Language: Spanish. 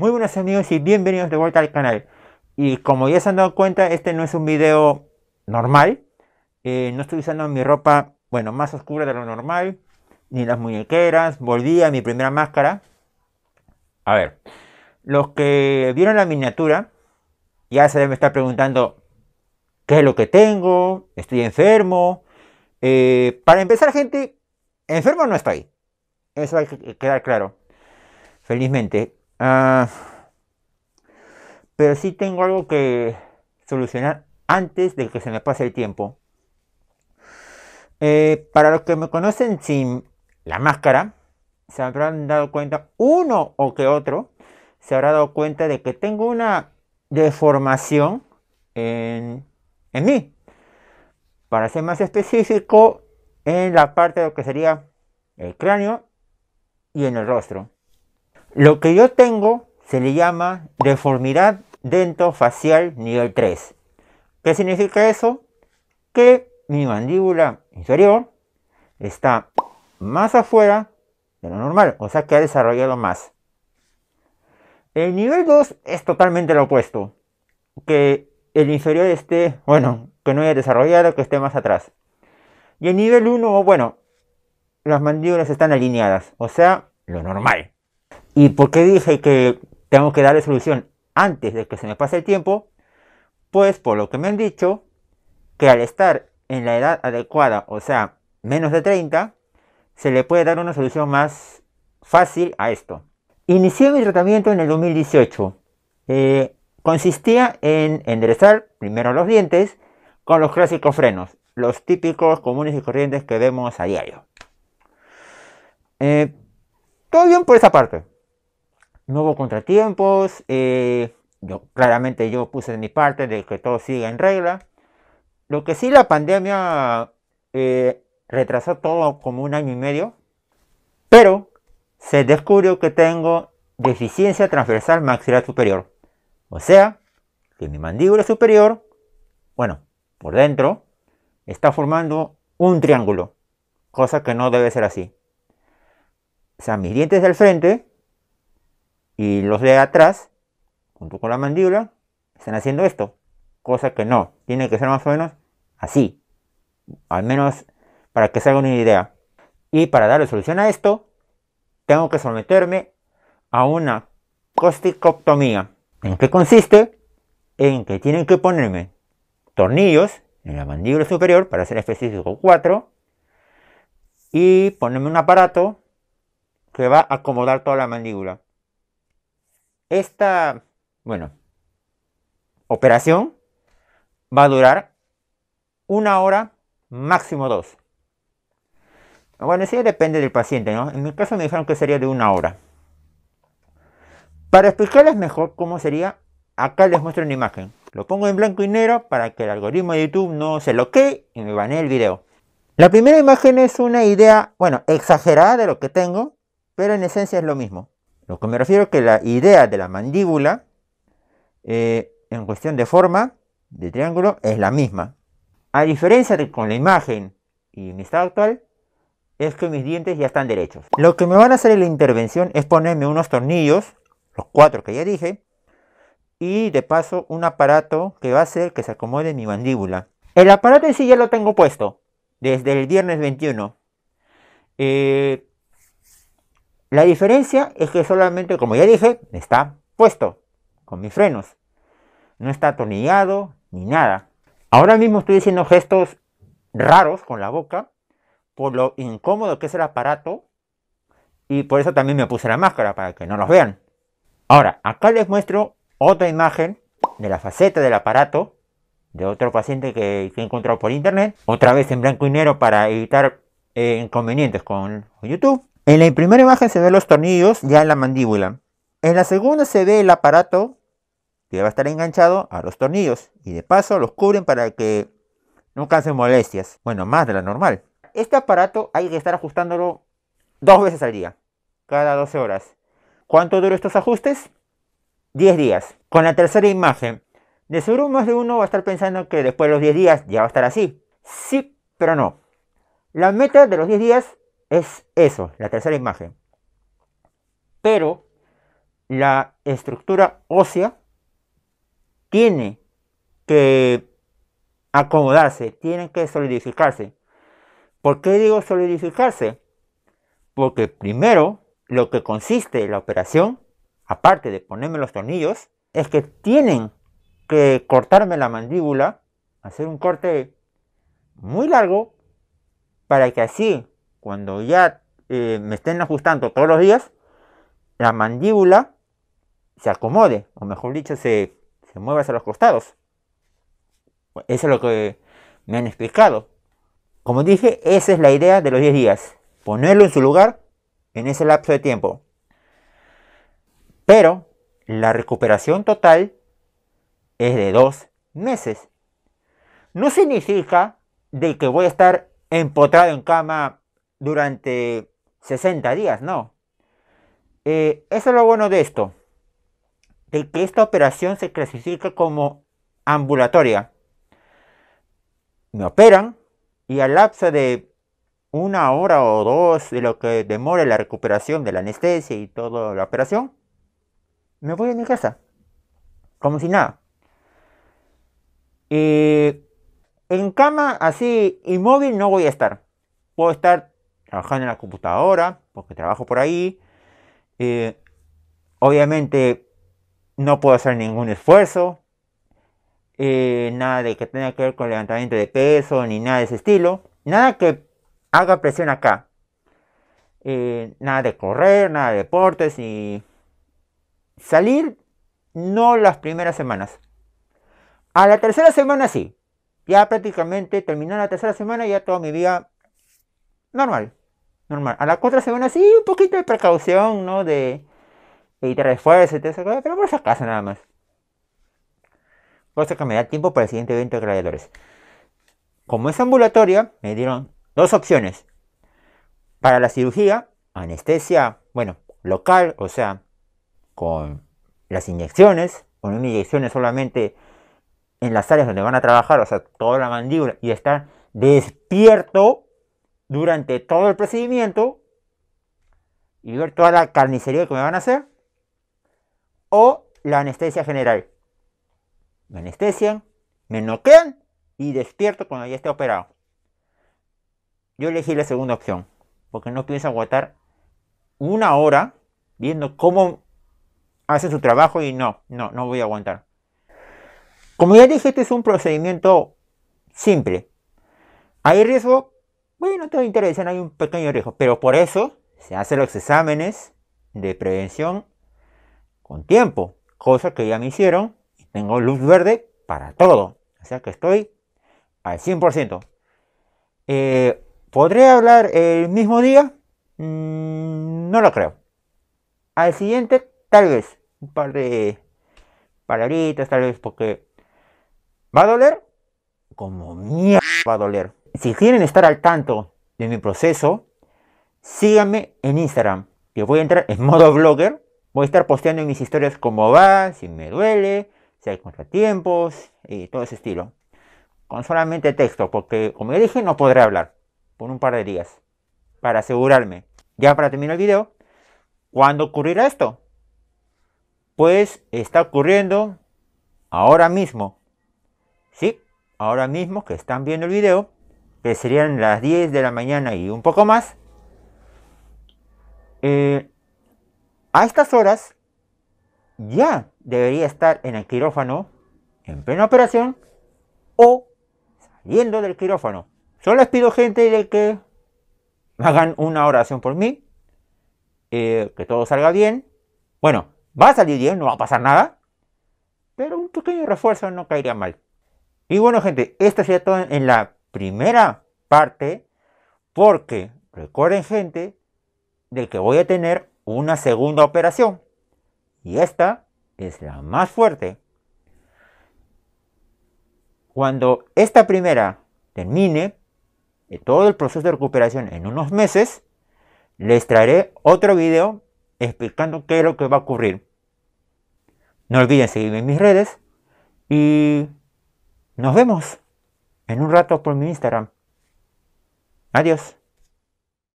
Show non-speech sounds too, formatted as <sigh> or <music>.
Muy buenas amigos y bienvenidos de vuelta al canal. Y como ya se han dado cuenta, este no es un video normal. Eh, no estoy usando mi ropa, bueno, más oscura de lo normal. Ni las muñequeras. Volví a mi primera máscara. A ver, los que vieron la miniatura ya se deben estar preguntando, ¿qué es lo que tengo? ¿Estoy enfermo? Eh, para empezar, gente, enfermo no estoy. Eso hay que quedar claro. Felizmente, Ah, pero sí tengo algo que solucionar antes de que se me pase el tiempo. Eh, para los que me conocen sin la máscara, se habrán dado cuenta, uno o que otro, se habrá dado cuenta de que tengo una deformación en mí. Para ser más específico, en la parte de lo que sería el cráneo y en el rostro. Lo que yo tengo se le llama deformidad dentofacial nivel 3. ¿Qué significa eso? Que mi mandíbula inferior está más afuera de lo normal, o sea que ha desarrollado más. El nivel 2 es totalmente lo opuesto, que el inferior esté, bueno, que no haya desarrollado, que esté más atrás. Y el nivel 1, bueno, las mandíbulas están alineadas, o sea, lo normal. ¿Y por qué dije que tengo que darle solución antes de que se me pase el tiempo? Pues por lo que me han dicho, que al estar en la edad adecuada, o sea, menos de 30, se le puede dar una solución más fácil a esto. Inicié mi tratamiento en el 2018. Eh, consistía en enderezar primero los dientes con los clásicos frenos, los típicos comunes y corrientes que vemos a diario. Eh, todo bien por esa parte no contratiempos. Eh, yo, claramente yo puse de mi parte de que todo siga en regla. Lo que sí la pandemia eh, retrasó todo como un año y medio, pero se descubrió que tengo deficiencia transversal maxilar superior. O sea, que mi mandíbula superior, bueno, por dentro, está formando un triángulo, cosa que no debe ser así. O sea, mis dientes del frente y los de atrás, junto con la mandíbula, están haciendo esto. Cosa que no, tiene que ser más o menos así. Al menos para que se haga una idea. Y para darle solución a esto, tengo que someterme a una costicoptomía. ¿En qué consiste? En que tienen que ponerme tornillos en la mandíbula superior, para ser específico 4, y ponerme un aparato que va a acomodar toda la mandíbula esta, bueno, operación va a durar una hora, máximo dos. Bueno, sí depende del paciente, ¿no? En mi caso me dijeron que sería de una hora. Para explicarles mejor cómo sería, acá les muestro una imagen. Lo pongo en blanco y negro para que el algoritmo de YouTube no se loquee y me banee el video. La primera imagen es una idea, bueno, exagerada de lo que tengo, pero en esencia es lo mismo. Lo que me refiero es que la idea de la mandíbula, eh, en cuestión de forma, de triángulo, es la misma. A diferencia de con la imagen y mi estado actual, es que mis dientes ya están derechos. Lo que me van a hacer en la intervención es ponerme unos tornillos, los cuatro que ya dije, y de paso un aparato que va a hacer que se acomode mi mandíbula. El aparato en sí ya lo tengo puesto desde el viernes 21. Eh, la diferencia es que solamente, como ya dije, está puesto con mis frenos. No está atornillado ni nada. Ahora mismo estoy haciendo gestos raros con la boca por lo incómodo que es el aparato y por eso también me puse la máscara para que no los vean. Ahora, acá les muestro otra imagen de la faceta del aparato de otro paciente que, he encontrado por internet. Otra vez en blanco y negro para evitar eh, inconvenientes con YouTube. En la primera imagen se ven los tornillos ya en la mandíbula. En la segunda se ve el aparato que va a estar enganchado a los tornillos y de paso los cubren para que no causen molestias. Bueno, más de la normal. Este aparato hay que estar ajustándolo dos veces al día, cada 12 horas. ¿Cuánto duran estos ajustes? 10 días. Con la tercera imagen, de seguro más de uno va a estar pensando que después de los 10 días ya va a estar así. Sí, pero no. La meta de los 10 días es eso, la tercera imagen. Pero la estructura ósea tiene que acomodarse, tiene que solidificarse. ¿Por qué digo solidificarse? Porque primero lo que consiste en la operación, aparte de ponerme los tornillos, es que tienen que cortarme la mandíbula, hacer un corte muy largo, para que así cuando ya eh, me estén ajustando todos los días, la mandíbula se acomode, o mejor dicho, se, se mueva hacia los costados. Eso es lo que me han explicado. Como dije, esa es la idea de los 10 días, ponerlo en su lugar en ese lapso de tiempo. Pero la recuperación total es de dos meses. No significa de que voy a estar empotrado en cama durante 60 días, no. Eh, eso es lo bueno de esto, de que esta operación se clasifica como ambulatoria. Me operan y al lapso de una hora o dos de lo que demore la recuperación de la anestesia y toda la operación, me voy a mi casa, como si nada. Y. Eh, en cama así inmóvil no voy a estar. Puedo estar trabajando en la computadora, porque trabajo por ahí. Eh, obviamente no puedo hacer ningún esfuerzo, eh, nada de que tenga que ver con levantamiento de peso, ni nada de ese estilo. Nada que haga presión acá. Eh, nada de correr, nada de deportes y salir no las primeras semanas. A la tercera semana sí. Ya prácticamente terminó la tercera semana y ya toda mi vida normal normal. A las cuatro van así, un poquito de precaución, ¿no? De, editar refuerzo y todas esa cosa, pero por esa casa nada más. Cosa que me da tiempo para el siguiente evento de gladiadores. Como es ambulatoria, me dieron dos opciones. Para la cirugía, anestesia, bueno, local, o sea, con las inyecciones, con inyecciones solamente en las áreas donde van a trabajar, o sea, toda la mandíbula, y estar despierto durante todo el procedimiento y ver toda la carnicería que me van a hacer, o la anestesia general. Me anestesian, me noquean y despierto cuando ya esté operado. Yo elegí la segunda opción, porque no pienso aguantar una hora viendo cómo hace su trabajo y no, no, no voy a aguantar. Como ya dije, este es un procedimiento simple. Hay riesgo bueno, te no hay un pequeño riesgo, pero por eso se hacen los exámenes de prevención con tiempo, cosa que ya me hicieron tengo luz verde para todo, o sea que estoy al 100%. Eh, ¿Podré hablar el mismo día? Mm, no lo creo. Al siguiente, tal vez, un par de palabritas, tal vez, porque va a doler como mierda va a doler. Si quieren estar al tanto de mi proceso, síganme en Instagram, que voy a entrar en <laughs> modo blogger. Voy a estar posteando en mis historias cómo va, si me duele, si hay contratiempos y todo ese estilo. Con solamente texto, porque como ya dije, no podré hablar por un par de días. Para asegurarme. Ya para terminar el video, ¿cuándo ocurrirá esto? Pues está ocurriendo ahora mismo. Sí, ahora mismo que están viendo el video, que serían las 10 de la mañana y un poco más, eh, a estas horas ya debería estar en el quirófano, en plena operación, o saliendo del quirófano. Solo les pido gente de que hagan una oración por mí, eh, que todo salga bien. Bueno, va a salir bien, no va a pasar nada, pero un pequeño refuerzo no caería mal. Y bueno, gente, esto sería todo en la primera parte porque, recuerden gente, de que voy a tener una segunda operación. Y esta es la más fuerte. Cuando esta primera termine eh, todo el proceso de recuperación en unos meses, les traeré otro video explicando qué es lo que va a ocurrir. No olviden seguirme en mis redes y nos vemos en un rato por mi Instagram. Adiós.